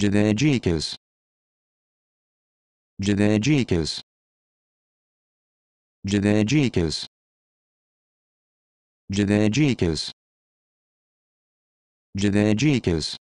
Jadejikas. Jadejikas. Jadejikas. Jadejikas. Jadejikas.